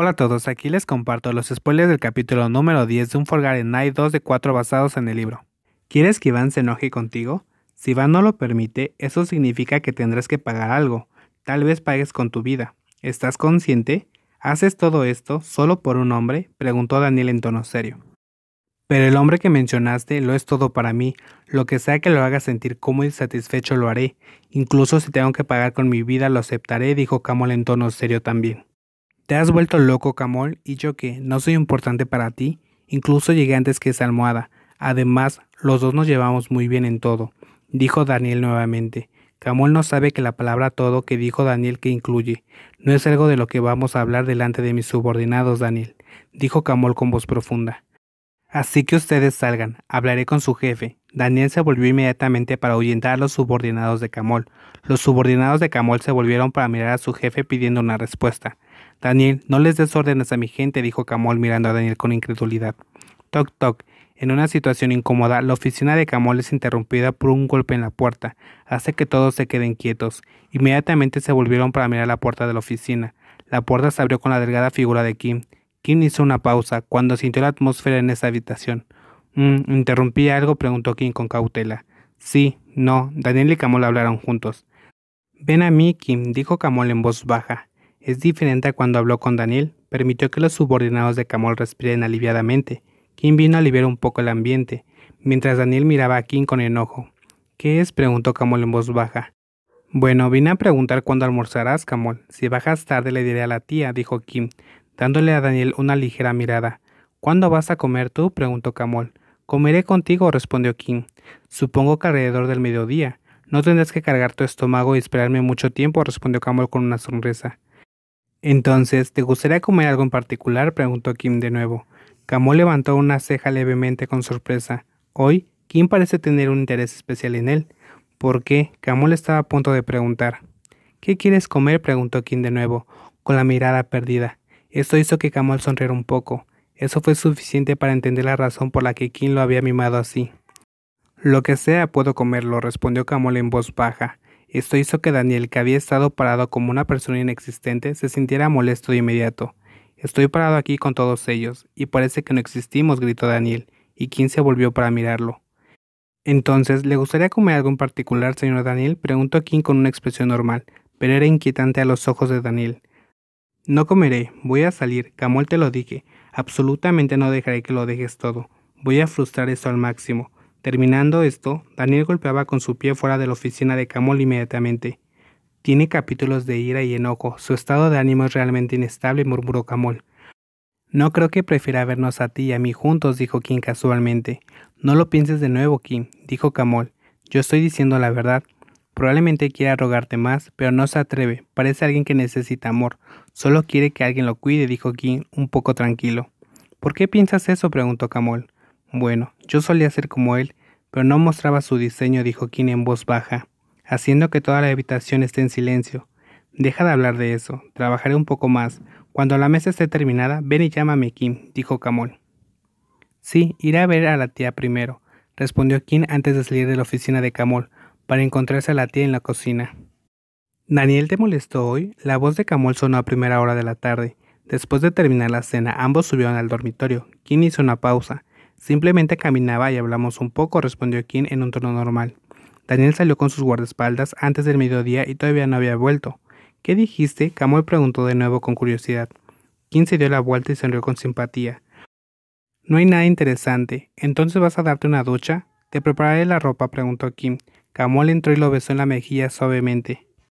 Hola a todos, aquí les comparto los spoilers del capítulo número 10 de un en Night 2 de 4 basados en el libro. ¿Quieres que Iván se enoje contigo? Si Iván no lo permite, eso significa que tendrás que pagar algo. Tal vez pagues con tu vida. ¿Estás consciente? ¿Haces todo esto solo por un hombre? preguntó Daniel en tono serio. Pero el hombre que mencionaste lo es todo para mí. Lo que sea que lo haga sentir como y satisfecho lo haré. Incluso si tengo que pagar con mi vida lo aceptaré, dijo Camol en tono serio también. ¿Te has vuelto loco, Camol? Y yo que no soy importante para ti. Incluso llegué antes que esa almohada. Además, los dos nos llevamos muy bien en todo, dijo Daniel nuevamente. Camol no sabe que la palabra todo que dijo Daniel que incluye. No es algo de lo que vamos a hablar delante de mis subordinados, Daniel, dijo Camol con voz profunda. Así que ustedes salgan, hablaré con su jefe. Daniel se volvió inmediatamente para ahuyentar a los subordinados de Camol. Los subordinados de Camol se volvieron para mirar a su jefe pidiendo una respuesta. Daniel, no les des órdenes a mi gente, dijo Camol mirando a Daniel con incredulidad. Toc toc. En una situación incómoda, la oficina de Camol es interrumpida por un golpe en la puerta. Hace que todos se queden quietos. Inmediatamente se volvieron para mirar la puerta de la oficina. La puerta se abrió con la delgada figura de Kim. Kim hizo una pausa cuando sintió la atmósfera en esa habitación. Interrumpía mm, interrumpí algo, preguntó Kim con cautela. Sí, no, Daniel y Camol hablaron juntos. Ven a mí, Kim, dijo Camol en voz baja. Es diferente a cuando habló con Daniel, permitió que los subordinados de Camol respiren aliviadamente. Kim vino a aliviar un poco el ambiente, mientras Daniel miraba a Kim con enojo. ¿Qué es? preguntó Camol en voz baja. Bueno, vine a preguntar cuándo almorzarás, Camol. Si bajas tarde le diré a la tía, dijo Kim dándole a Daniel una ligera mirada. ¿Cuándo vas a comer tú? preguntó Camol. Comeré contigo, respondió Kim. Supongo que alrededor del mediodía. No tendrás que cargar tu estómago y esperarme mucho tiempo, respondió Camol con una sonrisa. Entonces, ¿te gustaría comer algo en particular? preguntó Kim de nuevo. Camol levantó una ceja levemente con sorpresa. Hoy, Kim parece tener un interés especial en él. ¿Por qué? Camol estaba a punto de preguntar. ¿Qué quieres comer? preguntó Kim de nuevo, con la mirada perdida. Esto hizo que Camol sonriera un poco. Eso fue suficiente para entender la razón por la que Kim lo había mimado así. Lo que sea, puedo comerlo, respondió Camol en voz baja. Esto hizo que Daniel, que había estado parado como una persona inexistente, se sintiera molesto de inmediato. Estoy parado aquí con todos ellos, y parece que no existimos, gritó Daniel, y Kim se volvió para mirarlo. Entonces, ¿le gustaría comer algo en particular, señor Daniel? preguntó Kim con una expresión normal, pero era inquietante a los ojos de Daniel. No comeré, voy a salir, Camol te lo dije. Absolutamente no dejaré que lo dejes todo. Voy a frustrar esto al máximo. Terminando esto, Daniel golpeaba con su pie fuera de la oficina de Camol inmediatamente. Tiene capítulos de ira y enojo. Su estado de ánimo es realmente inestable, murmuró Camol. No creo que prefiera vernos a ti y a mí juntos, dijo Kim casualmente. No lo pienses de nuevo, Kim, dijo Camol. Yo estoy diciendo la verdad. Probablemente quiera rogarte más, pero no se atreve. Parece alguien que necesita amor. Solo quiere que alguien lo cuide, dijo Kim, un poco tranquilo. ¿Por qué piensas eso? preguntó Camol. Bueno, yo solía ser como él, pero no mostraba su diseño, dijo Kim en voz baja, haciendo que toda la habitación esté en silencio. Deja de hablar de eso, trabajaré un poco más. Cuando la mesa esté terminada, ven y llámame, Kim, dijo Camol. Sí, iré a ver a la tía primero, respondió Kim antes de salir de la oficina de Camol para encontrarse a la tía en la cocina. Daniel te molestó hoy. La voz de Camol sonó a primera hora de la tarde. Después de terminar la cena, ambos subieron al dormitorio. Kim hizo una pausa. Simplemente caminaba y hablamos un poco, respondió Kim en un tono normal. Daniel salió con sus guardaespaldas antes del mediodía y todavía no había vuelto. ¿Qué dijiste? Camol preguntó de nuevo con curiosidad. Kim se dio la vuelta y sonrió con simpatía. No hay nada interesante. ¿Entonces vas a darte una ducha? ¿Te prepararé la ropa? preguntó Kim. Gamol entró y lo besó en la mejilla suavemente.